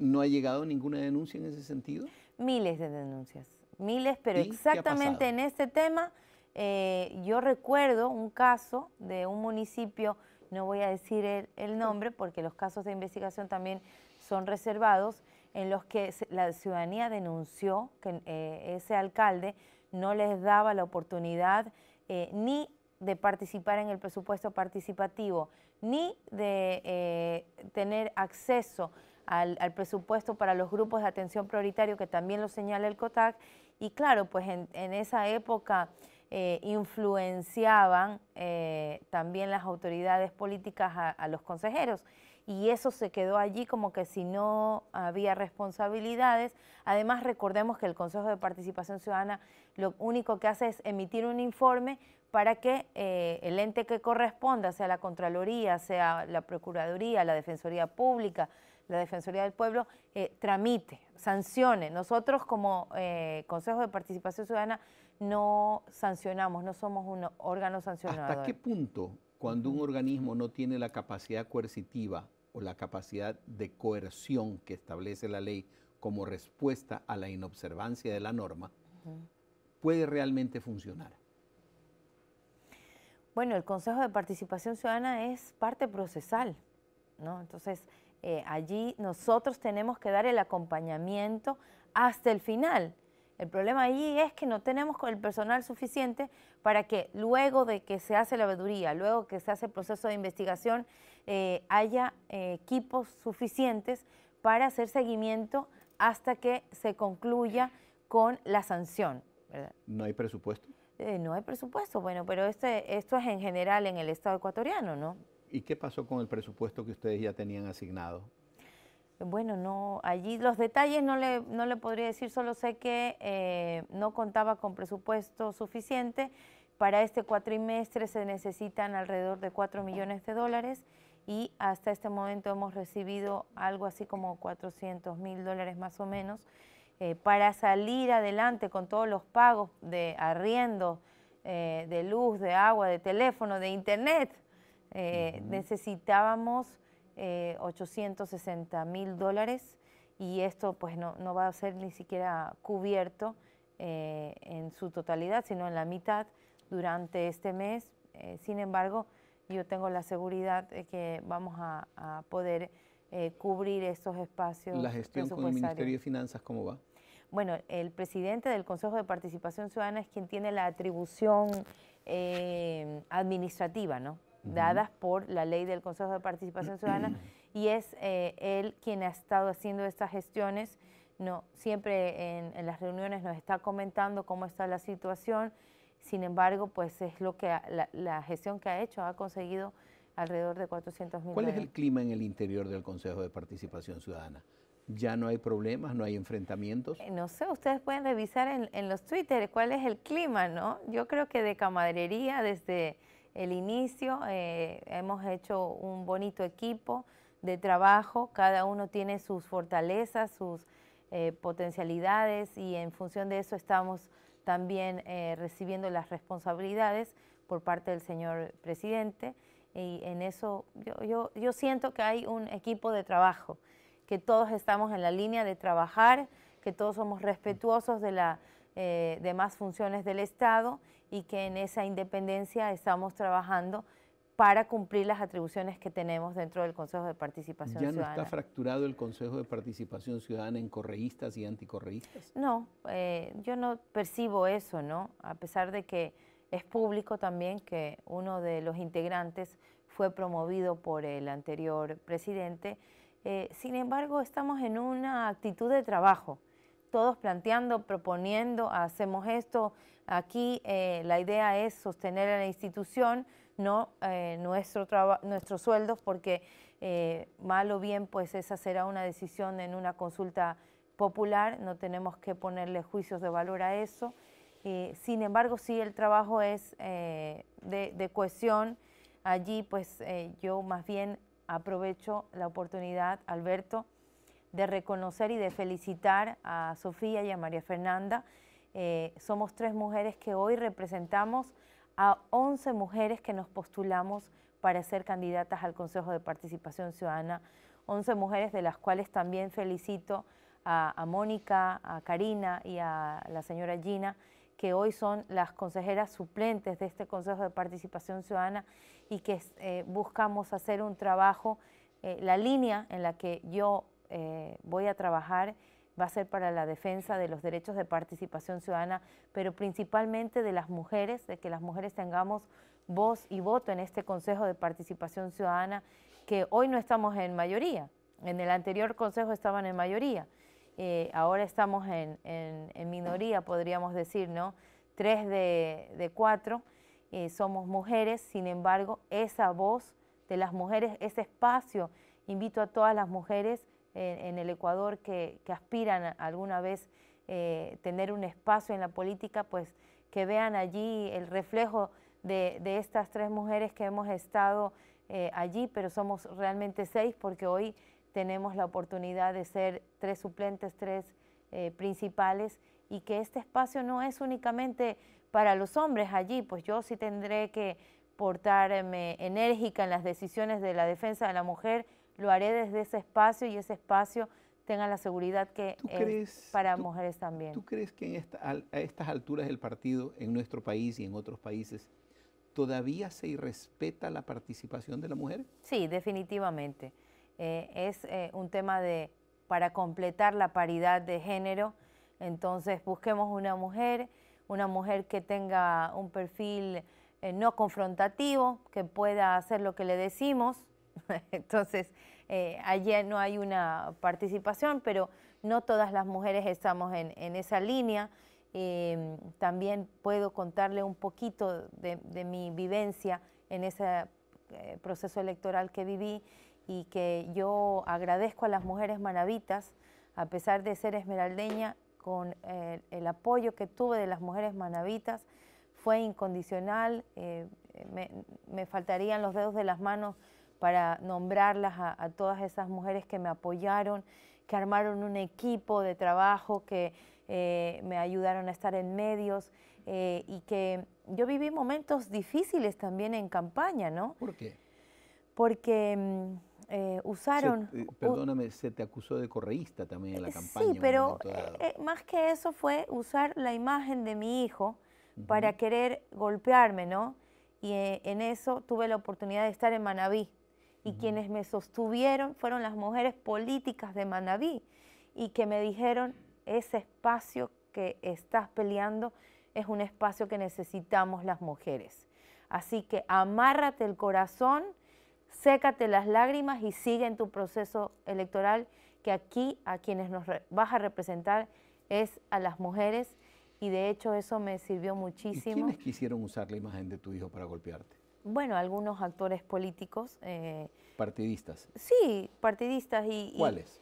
¿No ha llegado ninguna denuncia en ese sentido? Miles de denuncias, miles, pero exactamente en este tema eh, yo recuerdo un caso de un municipio no voy a decir el, nombre porque los casos de investigación también son reservados, en los que la ciudadanía denunció que eh, ese alcalde no les daba la oportunidad eh, ni de participar en el presupuesto participativo, ni de eh, tener acceso al, presupuesto para los grupos de atención prioritario, que también lo señala el COTAC. Y claro, pues en, en esa época eh, influenciaban eh, también las autoridades políticas a, los consejeros. Y eso se quedó allí como que si no había responsabilidades. Además, recordemos que el Consejo de Participación Ciudadana lo único que hace es emitir un informe para que eh, el ente que corresponda, sea la Contraloría, sea la Procuraduría, la Defensoría Pública, la Defensoría del Pueblo, tramite, sancione. Nosotros como Consejo de Participación Ciudadana no sancionamos, no somos un órgano sancionador. ¿Hasta qué punto cuando un organismo no tiene la capacidad coercitiva o la capacidad de coerción que establece la ley como respuesta a la inobservancia de la norma, puede realmente funcionar? Bueno, el Consejo de Participación Ciudadana es parte procesal, ¿no? Entonces, eh, allí nosotros tenemos que dar el acompañamiento hasta el final. El problema allí es que no tenemos el personal suficiente para que luego de que se hace la veeduría, luego que se hace el proceso de investigación, eh, haya eh, equipos suficientes para hacer seguimiento hasta que se concluya con la sanción. ¿No hay presupuesto? Eh, no hay presupuesto, bueno, pero este, esto es en general en el Estado ecuatoriano, ¿no? ¿Y qué pasó con el presupuesto que ustedes ya tenían asignado? Bueno, no, allí los detalles no le, podría decir, solo sé que eh, no contaba con presupuesto suficiente. Para este cuatrimestre se necesitan alrededor de 4 millones de dólares y hasta este momento hemos recibido algo así como 400 mil dólares más o menos eh, para salir adelante con todos los pagos de arriendo, eh, de luz, de agua, de teléfono, de internet. Necesitábamos 860 eh, mil dólares y esto pues no, va a ser ni siquiera cubierto eh, en su totalidad, sino en la mitad durante este mes. Eh, sin embargo, yo tengo la seguridad de que vamos a, poder cubrir estos espacios. ¿La gestión con el Ministerio de Finanzas cómo va? Bueno, el presidente del Consejo de Participación Ciudadana es quien tiene la atribución administrativa, ¿no? dadas por la ley del Consejo de Participación Ciudadana y es eh, él quien ha estado haciendo estas gestiones. No, siempre en, las reuniones nos está comentando cómo está la situación, sin embargo, pues es lo que la, gestión que ha hecho ha conseguido alrededor de 400 mil. ¿Cuál es el clima en el interior del Consejo de Participación Ciudadana? ¿Ya no hay problemas, no hay enfrentamientos? Eh, no sé, ustedes pueden revisar en, los Twitter cuál es el clima, ¿no? Yo creo que de camaradería desde el inicio. Eh, hemos hecho un bonito equipo de trabajo, cada uno tiene sus fortalezas, sus eh, potencialidades y en función de eso estamos también eh, recibiendo las responsabilidades por parte del señor presidente y en eso yo, yo siento que hay un equipo de trabajo, que todos estamos en la línea de trabajar, que todos somos respetuosos de la eh, demás funciones del Estado y que en esa independencia estamos trabajando para cumplir las atribuciones que tenemos dentro del Consejo de Participación Ciudadana. ¿Ya no está fracturado el Consejo de Participación Ciudadana en correístas y anticorreístas? No, eh, yo no percibo eso, ¿no? A pesar de que es público también que uno de los integrantes fue promovido por el anterior presidente, eh, sin embargo estamos en una actitud de trabajo todos planteando, proponiendo, hacemos esto. Aquí eh, la idea es sostener a la institución, no eh, nuestro nuestros sueldos, porque eh, mal o bien, pues esa será una decisión en una consulta popular, no tenemos que ponerle juicios de valor a eso. sin embargo, si el trabajo es de, de, cohesión. Allí, pues yo más bien aprovecho la oportunidad, Alberto, de reconocer y de felicitar a Sofía y a María Fernanda. Eh, somos tres mujeres que hoy representamos a 11 mujeres que nos postulamos para ser candidatas al Consejo de Participación Ciudadana. 11 mujeres de las cuales también felicito a, Mónica, a Karina y a la señora Gina, que hoy son las consejeras suplentes de este Consejo de Participación Ciudadana y que eh, buscamos hacer un trabajo, eh, la línea en la que yo eh, voy a trabajar va a ser para la defensa de los derechos de participación ciudadana, pero principalmente de las mujeres, de que las mujeres tengamos voz y voto en este Consejo de Participación Ciudadana, que hoy no estamos en mayoría. En el anterior Consejo estaban en mayoría. Eh, ahora estamos en, minoría, podríamos decir, ¿no? Tres de, cuatro eh, somos mujeres, sin embargo, esa voz de las mujeres, ese espacio, invito a todas las mujeres en, el Ecuador que, aspiran alguna vez eh, tener un espacio en la política, pues que vean allí el reflejo de, estas tres mujeres que hemos estado eh, allí, pero somos realmente seis porque hoy tenemos la oportunidad de ser tres suplentes, tres eh, principales, y que este espacio no es únicamente para los hombres allí, pues yo sí tendré que portarme enérgica en las decisiones de la defensa de la mujer lo haré desde ese espacio y ese espacio tenga la seguridad que es para mujeres también. ¿Tú crees que a estas alturas del partido, en nuestro país y en otros países, todavía se irrespeta la participación de la mujer? Sí, definitivamente. Eh, es eh, un tema de, para completar la paridad de género, entonces busquemos una mujer, una mujer que tenga un perfil eh, no confrontativo, que pueda hacer lo que le decimos, Entonces, eh, allí no hay una participación, pero no todas las mujeres estamos en, esa línea. Em, también puedo contarle un poquito de, mi vivencia en ese eh, proceso electoral que viví y que yo agradezco a las mujeres manavitas, a pesar de ser esmeraldeña, con eh, el apoyo que tuve de las mujeres manavitas, fue incondicional, eh, me, me faltarían los dedos de las manos para nombrarlas a, todas esas mujeres que me apoyaron, que armaron un equipo de trabajo, que eh, me ayudaron a estar en medios eh, y que yo viví momentos difíciles también en campaña, ¿no? ¿Por qué? Porque mm, eh, usaron... perdóname, se te acusó de correísta también en la campaña. Sí, pero más que eso fue usar la imagen de mi hijo para querer golpearme, ¿no? y en eso tuve la oportunidad de estar en Manabí. Y quienes me sostuvieron fueron las mujeres políticas de Manabí y que me dijeron, ese espacio que estás peleando es un espacio que necesitamos las mujeres. Así que amárrate el corazón, sécate las lágrimas y sigue en tu proceso electoral, que aquí a quienes nos vas a representar es a las mujeres y de hecho eso me sirvió muchísimo. ¿Quiénes quisieron usar la imagen de tu hijo para golpearte? bueno, algunos actores políticos. Eh, ¿Partidistas? Sí, partidistas. Y, ¿Cuáles?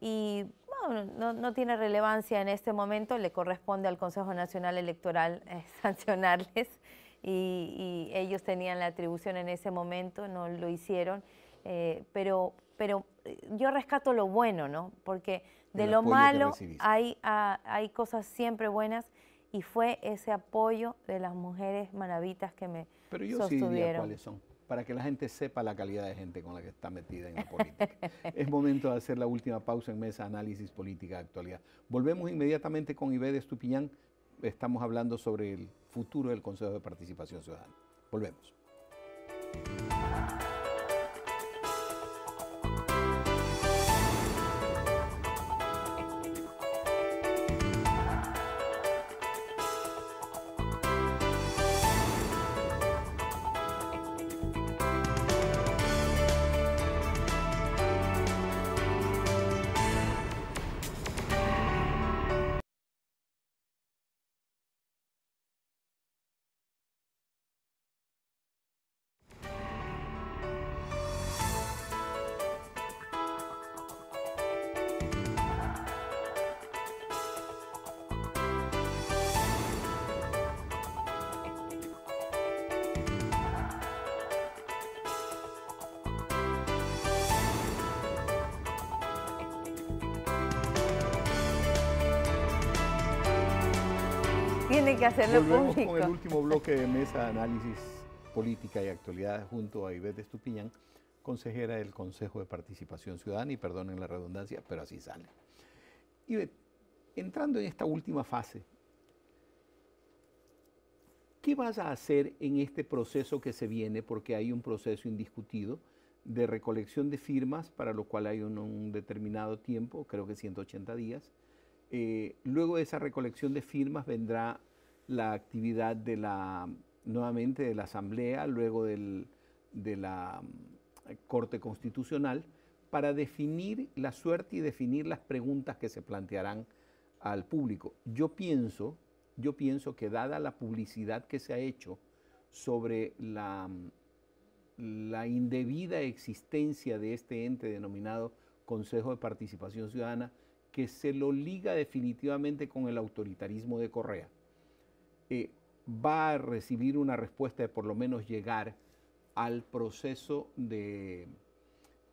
Y, bueno, no, tiene relevancia en este momento, le corresponde al Consejo Nacional Electoral eh, sancionarles y, ellos tenían la atribución en ese momento, no lo hicieron, eh, pero, pero yo rescato lo bueno, ¿no? Porque de lo malo hay, ah, hay cosas siempre buenas y fue ese apoyo de las mujeres maravitas que me Pero yo Sí diría cuáles son, para que la gente sepa la calidad de gente con la que está metida en la política. es momento de hacer la última pausa en Mesa Análisis Política de Actualidad. Volvemos inmediatamente con Ibede Estupiñán. Estamos hablando sobre el futuro del Consejo de Participación Ciudadana. Volvemos. que hacerlo Volvemos con el último bloque de mesa análisis política y actualidad junto a Ivette Estupiñán, consejera del Consejo de Participación Ciudadana, y perdonen la redundancia, pero así sale. Ivette, entrando en esta última fase, ¿qué vas a hacer en este proceso que se viene? Porque hay un proceso indiscutido de recolección de firmas, para lo cual hay un, determinado tiempo, creo que 180 días. Eh, luego de esa recolección de firmas vendrá la actividad de la, nuevamente de la Asamblea, luego de la mm, Corte Constitucional, para definir la suerte y definir las preguntas que se plantearán al público. Yo pienso, yo pienso que dada la publicidad que se ha hecho sobre la, mm, la indebida existencia de este ente denominado Consejo de Participación Ciudadana, que se lo liga definitivamente con el autoritarismo de Correa eh, va a recibir una respuesta de por lo menos llegar al proceso de,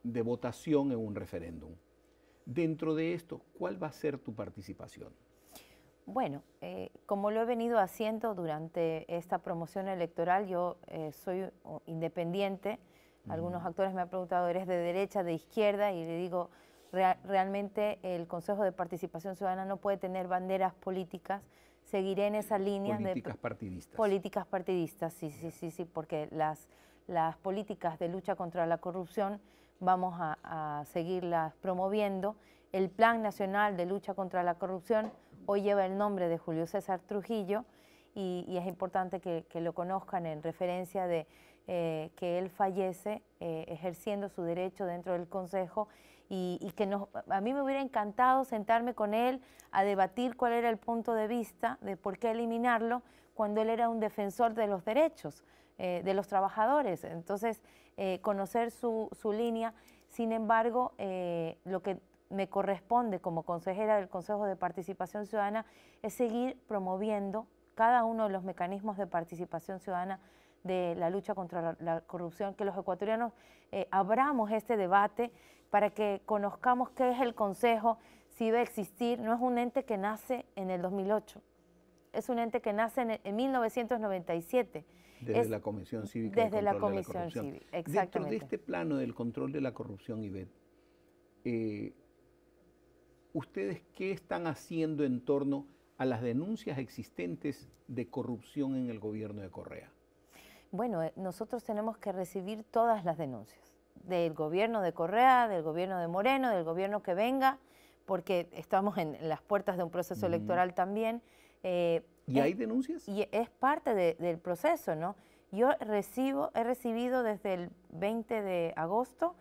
votación en un referéndum. Dentro de esto, ¿cuál va a ser tu participación? Bueno, eh, como lo he venido haciendo durante esta promoción electoral, yo eh, soy independiente. Algunos actores me han preguntado, ¿eres de derecha, de izquierda? Y le digo, realmente el Consejo de Participación Ciudadana no puede tener banderas políticas, seguiré en esa línea. Políticas de, partidistas. Políticas partidistas, sí, sí, sí, sí, porque las, las políticas de lucha contra la corrupción vamos a, seguirlas promoviendo. El Plan Nacional de Lucha contra la Corrupción hoy lleva el nombre de Julio César Trujillo y, es importante que, lo conozcan en referencia de eh, que él fallece eh, ejerciendo su derecho dentro del Consejo y, que a mí me hubiera encantado sentarme con él a debatir cuál era el punto de vista de por qué eliminarlo cuando él era un defensor de los derechos eh, de los trabajadores. Entonces, eh, conocer su, línea. Sin embargo, eh, lo que me corresponde como consejera del Consejo de Participación Ciudadana es seguir promoviendo cada uno de los mecanismos de participación ciudadana de la lucha contra la, corrupción, que los ecuatorianos eh, abramos este debate para que conozcamos qué es el Consejo, si a existir, no es un ente que nace en el 2008, es un ente que nace en, 1997. Desde la Comisión Cívica. Desde la Comisión de exactamente. Dentro de este plano del control de la corrupción, y eh, ¿ustedes qué están haciendo en torno a las denuncias existentes de corrupción en el gobierno de Correa? Bueno, eh, nosotros tenemos que recibir todas las denuncias, del gobierno de Correa, del gobierno de Moreno, del gobierno que venga, porque estamos en las puertas de un proceso electoral también. Eh, ¿Y hay denuncias? Y es parte del proceso, ¿no? Yo recibo, he recibido desde el 20 de agosto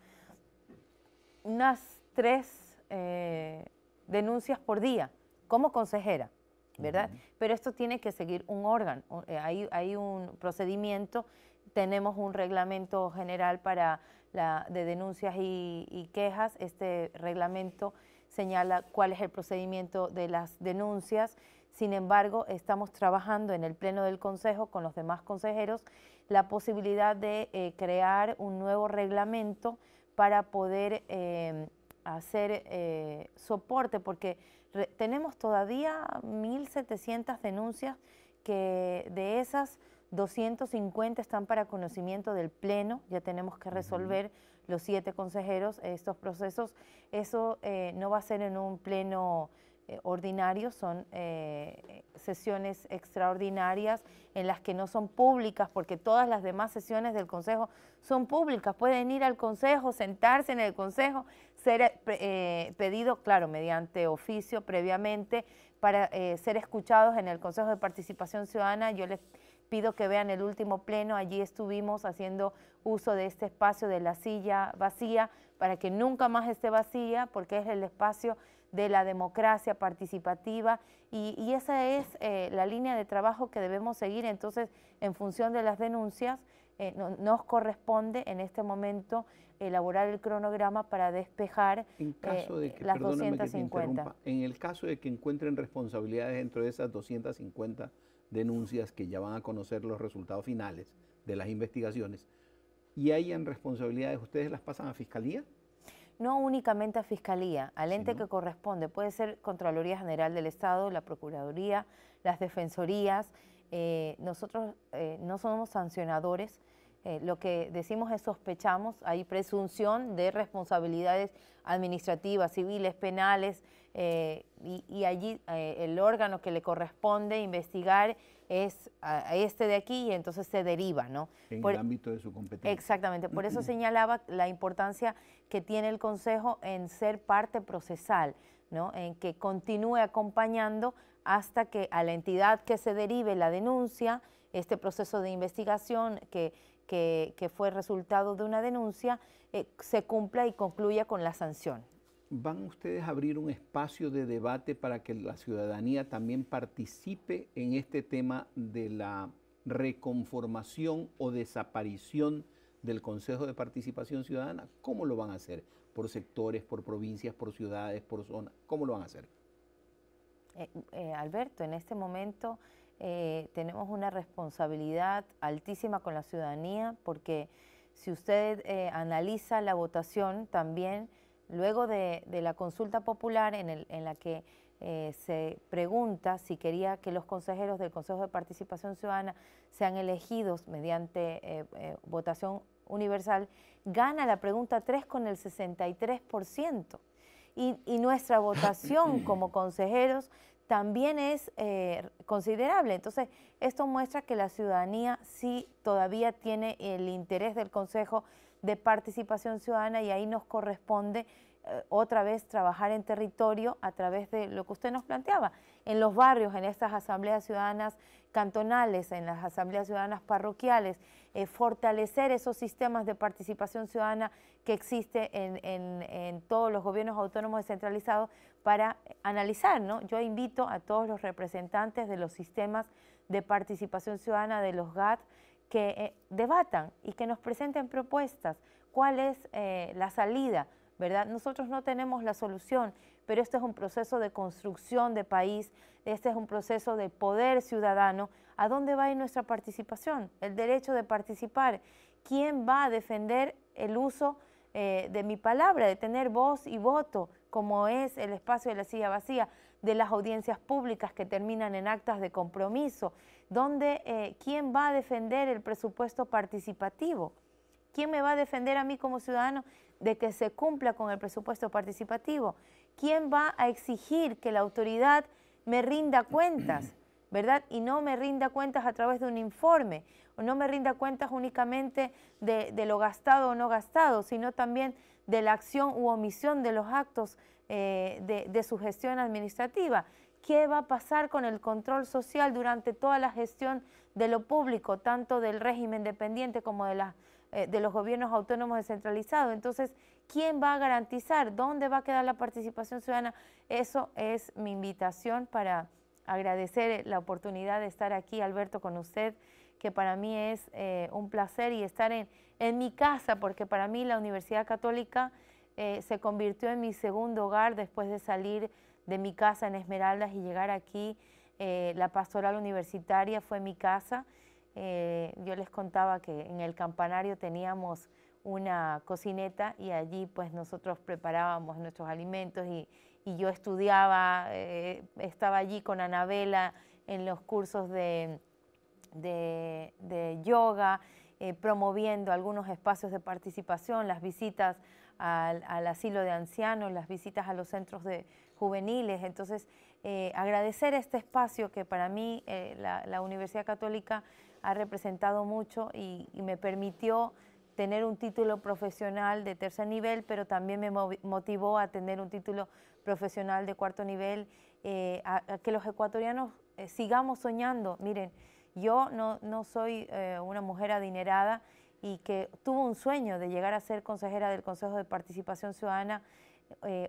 unas tres eh, denuncias por día como consejera. ¿verdad? Pero esto tiene que seguir un órgano, eh, hay, un procedimiento, tenemos un reglamento general para la, de denuncias y, quejas, este reglamento señala cuál es el procedimiento de las denuncias, sin embargo, estamos trabajando en el Pleno del Consejo con los demás consejeros la posibilidad de eh, crear un nuevo reglamento para poder eh, hacer soporte, porque tenemos todavía 1.700 denuncias que de esas 250 están para conocimiento del Pleno, ya tenemos que resolver los siete consejeros estos procesos. Eso eh, no va a ser en un Pleno eh, ordinario, son eh, sesiones extraordinarias en las que no son públicas, porque todas las demás sesiones del Consejo son públicas, pueden ir al Consejo, sentarse en el Consejo, eh, pedido, claro, mediante oficio previamente, para eh, ser escuchados en el Consejo de Participación Ciudadana. Yo les pido que vean el último pleno, allí estuvimos haciendo uso de este espacio de la silla vacía para que nunca más esté vacía, porque es el espacio de la democracia participativa y, esa es eh, la línea de trabajo que debemos seguir entonces en función de las denuncias eh, no, nos corresponde en este momento elaborar el cronograma para despejar eh, las 250. en el caso de que encuentren responsabilidades dentro de esas 250 denuncias que ya van a conocer los resultados finales de las investigaciones y hayan responsabilidades, ¿ustedes las pasan a fiscalía? no únicamente a Fiscalía, al ente que corresponde, puede ser Contraloría General del Estado, la Procuraduría, las Defensorías, eh, nosotros eh, no somos sancionadores, eh, lo que decimos es sospechamos, hay presunción de responsabilidades administrativas, civiles, penales, y, allí el órgano que le corresponde investigar es a, este de aquí y entonces se deriva, ¿no? En el ámbito de su competencia. Exactamente, por eso señalaba la importancia que tiene el Consejo en ser parte procesal, en que continúe acompañando hasta que a la entidad que se derive la denuncia, este proceso de investigación que, fue resultado de una denuncia, eh, se cumpla y concluya con la sanción. ¿Van ustedes a abrir un espacio de debate para que la ciudadanía también participe en este tema de la reconformación o desaparición del Consejo de Participación Ciudadana? ¿Cómo lo van a hacer? por sectores, por provincias, por ciudades, por zonas? ¿Cómo lo van a hacer? Eh, eh, Alberto, en este momento eh, tenemos una responsabilidad altísima con la ciudadanía porque si usted analiza la votación también, luego de, la consulta popular en, la que se pregunta si quería que los consejeros del Consejo de Participación Ciudadana sean elegidos mediante votación Universal gana la pregunta 3 con el 63%. Y, y nuestra votación como consejeros también es eh, considerable. Entonces, esto muestra que la ciudadanía sí todavía tiene el interés del Consejo de Participación Ciudadana y ahí nos corresponde eh, otra vez trabajar en territorio a través de lo que usted nos planteaba, en los barrios, en estas asambleas ciudadanas cantonales, en las asambleas ciudadanas parroquiales, eh, fortalecer esos sistemas de participación ciudadana que existe en, todos los gobiernos autónomos descentralizados para analizar, ¿no? Yo invito a todos los representantes de los sistemas de participación ciudadana de los GAT que eh, debatan y que nos presenten propuestas, cuál es la salida, nosotros no tenemos la solución, pero este es un proceso de construcción de país, este es un proceso de poder ciudadano. ¿A dónde va nuestra participación? El derecho de participar. ¿Quién va a defender el uso eh, de mi palabra, de tener voz y voto, como es el espacio de la silla vacía, de las audiencias públicas que terminan en actas de compromiso? donde eh, ¿Quién va a defender el presupuesto participativo? ¿Quién me va a defender a mí como ciudadano de que se cumpla con el presupuesto participativo? ¿Quién va a exigir que la autoridad me rinda cuentas? ¿verdad? Y no me rinda cuentas a través de un informe, o no me rinda cuentas únicamente de, lo gastado o no gastado, sino también de la acción u omisión de los actos eh, de, su gestión administrativa. ¿Qué va a pasar con el control social durante toda la gestión de lo público, tanto del régimen dependiente como de las eh, de los gobiernos autónomos descentralizados. Entonces, ¿quién va a garantizar? ¿Dónde va a quedar la participación ciudadana? Eso es mi invitación para agradecer la oportunidad de estar aquí, Alberto, con usted, que para mí es eh, un placer y estar en, mi casa, porque para mí la Universidad Católica eh, se convirtió en mi segundo hogar después de salir de mi casa en Esmeraldas y llegar aquí. la pastoral universitaria fue mi casa eh, yo les contaba que en el campanario teníamos una cocineta y allí pues nosotros preparábamos nuestros alimentos y, yo estudiaba, eh, estaba allí con Anabela en los cursos de, yoga, eh, promoviendo algunos espacios de participación, las visitas al, asilo de ancianos, las visitas a los centros de juveniles. Entonces, agradecer este espacio que para mí la Universidad Católica ha representado mucho y, me permitió tener un título profesional de tercer nivel, pero también me motivó a tener un título profesional de cuarto nivel, eh, a, que los ecuatorianos eh, sigamos soñando. Miren, yo no, soy eh, una mujer adinerada y que tuvo un sueño de llegar a ser consejera del Consejo de Participación Ciudadana.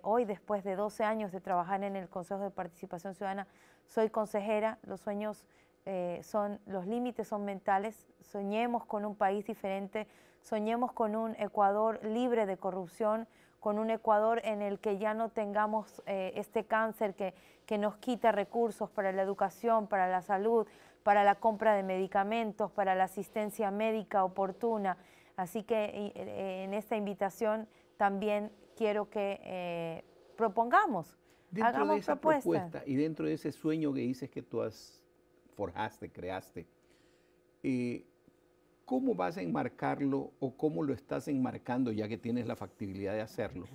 hoy, después de 12 años de trabajar en el Consejo de Participación Ciudadana, soy consejera. Los sueños eh, son, los límites son mentales, soñemos con un país diferente, soñemos con un Ecuador libre de corrupción, con un Ecuador en el que ya no tengamos eh, este cáncer que, que nos quita recursos para la educación, para la salud, para la compra de medicamentos, para la asistencia médica oportuna. Así que eh, en esta invitación también quiero que propongamos, hagamos Propuesta y dentro de ese sueño que dices que tú has forjaste, creaste. ¿Cómo vas a enmarcarlo o cómo lo estás enmarcando ya que tienes la factibilidad de hacerlo?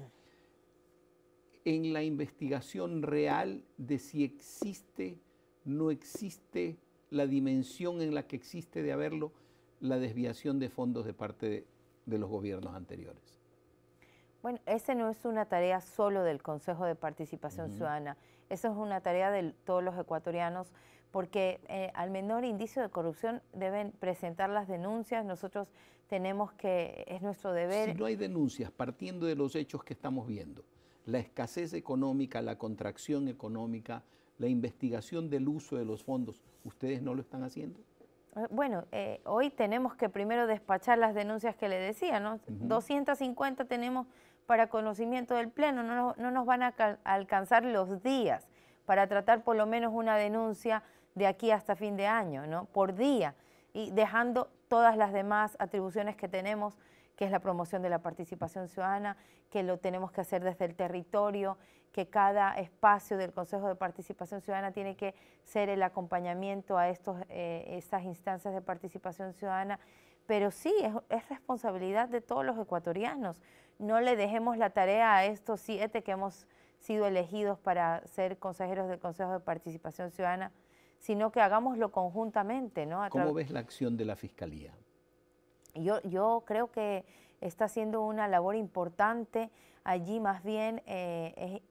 En la investigación real de si existe, no existe, la dimensión en la que existe de haberlo, la desviación de fondos de parte de, los gobiernos anteriores. Bueno, esa no es una tarea solo del Consejo de Participación Ciudadana, esa es una tarea de todos los ecuatorianos porque eh, al menor indicio de corrupción deben presentar las denuncias, nosotros tenemos que, es nuestro deber. Si no hay denuncias, partiendo de los hechos que estamos viendo, la escasez económica, la contracción económica, la investigación del uso de los fondos, ¿ustedes no lo están haciendo? Ah, bueno, eh, hoy tenemos que primero despachar las denuncias que le decía, ¿no? 250 tenemos para conocimiento del Pleno, no nos van a alcanzar los días para tratar por lo menos una denuncia de aquí hasta fin de año, ¿no? Por día y dejando todas las demás atribuciones que tenemos, que es la promoción de la participación ciudadana, que lo tenemos que hacer desde el territorio, que cada espacio del Consejo de Participación Ciudadana tiene que ser el acompañamiento a estos, eh, estas instancias de participación ciudadana. Pero sí, es, responsabilidad de todos los ecuatorianos. No le dejemos la tarea a estos siete que hemos sido elegidos para ser consejeros del Consejo de Participación Ciudadana sino que hagámoslo conjuntamente. ¿no? ¿Cómo ves la acción de la Fiscalía? Yo, yo creo que está haciendo una labor importante. Allí más bien eh,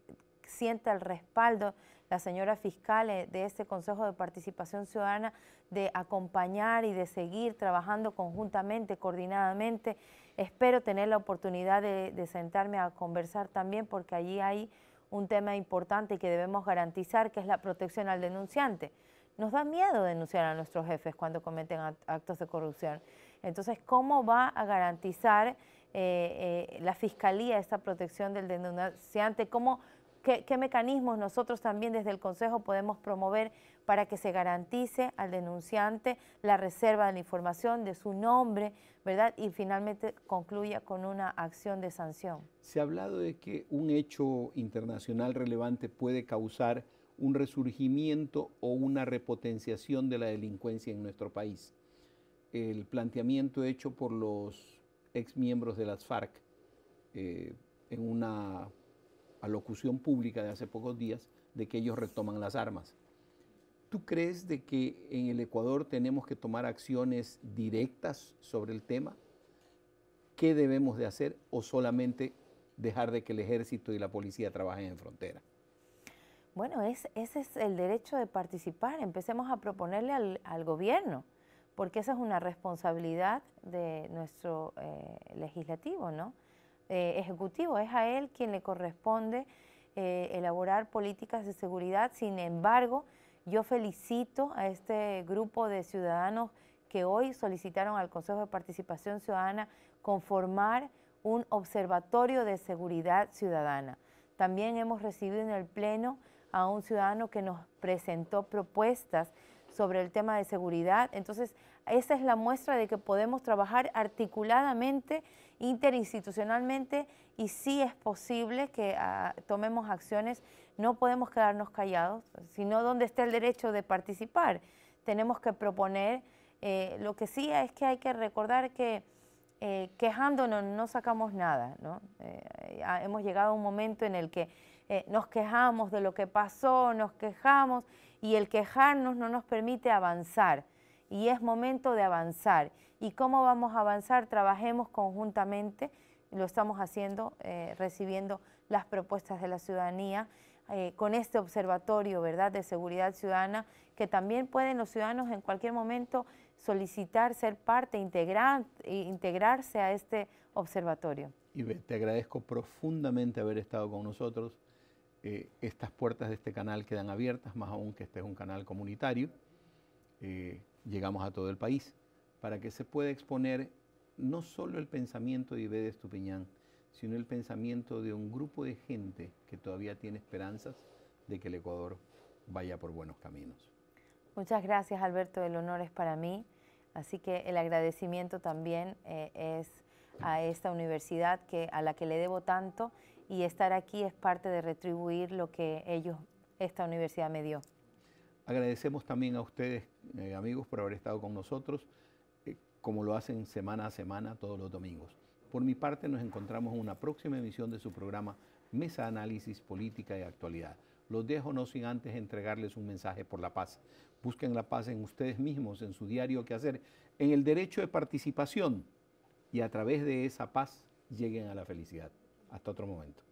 siente el respaldo la señora fiscal eh, de este Consejo de Participación Ciudadana de acompañar y de seguir trabajando conjuntamente, coordinadamente. Espero tener la oportunidad de, de sentarme a conversar también porque allí hay un tema importante que debemos garantizar, que es la protección al denunciante. Nos da miedo denunciar a nuestros jefes cuando cometen actos de corrupción. Entonces, ¿cómo va a garantizar eh, eh, la Fiscalía esta protección del denunciante? ¿Cómo, qué, ¿Qué mecanismos nosotros también desde el Consejo podemos promover para que se garantice al denunciante la reserva de la información, de su nombre, ¿verdad? Y finalmente concluya con una acción de sanción. Se ha hablado de que un hecho internacional relevante puede causar un resurgimiento o una repotenciación de la delincuencia en nuestro país. El planteamiento hecho por los exmiembros de las FARC eh, en una alocución pública de hace pocos días de que ellos retoman las armas. ¿Tú crees de que en el Ecuador tenemos que tomar acciones directas sobre el tema? ¿Qué debemos de hacer o solamente dejar de que el ejército y la policía trabajen en frontera? Bueno, ese es el derecho de participar. Empecemos a proponerle al, gobierno, porque esa es una responsabilidad de nuestro eh, legislativo, ¿no? Eh, ejecutivo, es a él quien le corresponde eh, elaborar políticas de seguridad. Sin embargo, yo felicito a este grupo de ciudadanos que hoy solicitaron al Consejo de Participación Ciudadana conformar un observatorio de seguridad ciudadana. También hemos recibido en el Pleno a un ciudadano que nos presentó propuestas sobre el tema de seguridad. Entonces, esa es la muestra de que podemos trabajar articuladamente, interinstitucionalmente, y sí es posible que ah, tomemos acciones. No podemos quedarnos callados, sino donde esté el derecho de participar. Tenemos que proponer. Eh, lo que sí es que hay que recordar que eh, quejándonos no sacamos nada. Eh, hemos llegado a un momento en el que eh, nos quejamos de lo que pasó, nos quejamos y el quejarnos no nos permite avanzar y es momento de avanzar. ¿Y cómo vamos a avanzar? Trabajemos conjuntamente, lo estamos haciendo, eh, recibiendo las propuestas de la ciudadanía eh, con este observatorio ¿verdad? de seguridad ciudadana, que también pueden los ciudadanos en cualquier momento solicitar ser parte, integrar, integrarse a este observatorio. Y te agradezco profundamente haber estado con nosotros. Eh, estas puertas de este canal quedan abiertas, más aún que este es un canal comunitario, eh, llegamos a todo el país, para que se pueda exponer no solo el pensamiento de Ibede Estupiñán, sino el pensamiento de un grupo de gente que todavía tiene esperanzas de que el Ecuador vaya por buenos caminos. Muchas gracias Alberto, el honor es para mí, así que el agradecimiento también eh, es a esta universidad que, a la que le debo tanto y estar aquí es parte de retribuir lo que ellos, esta universidad me dio. Agradecemos también a ustedes, eh, amigos, por haber estado con nosotros, eh, como lo hacen semana a semana, todos los domingos. Por mi parte, nos encontramos en una próxima emisión de su programa Mesa Análisis Política y Actualidad. Los dejo no sin antes entregarles un mensaje por la paz. Busquen la paz en ustedes mismos, en su diario que hacer, en el derecho de participación y a través de esa paz lleguen a la felicidad. Hasta otro momento.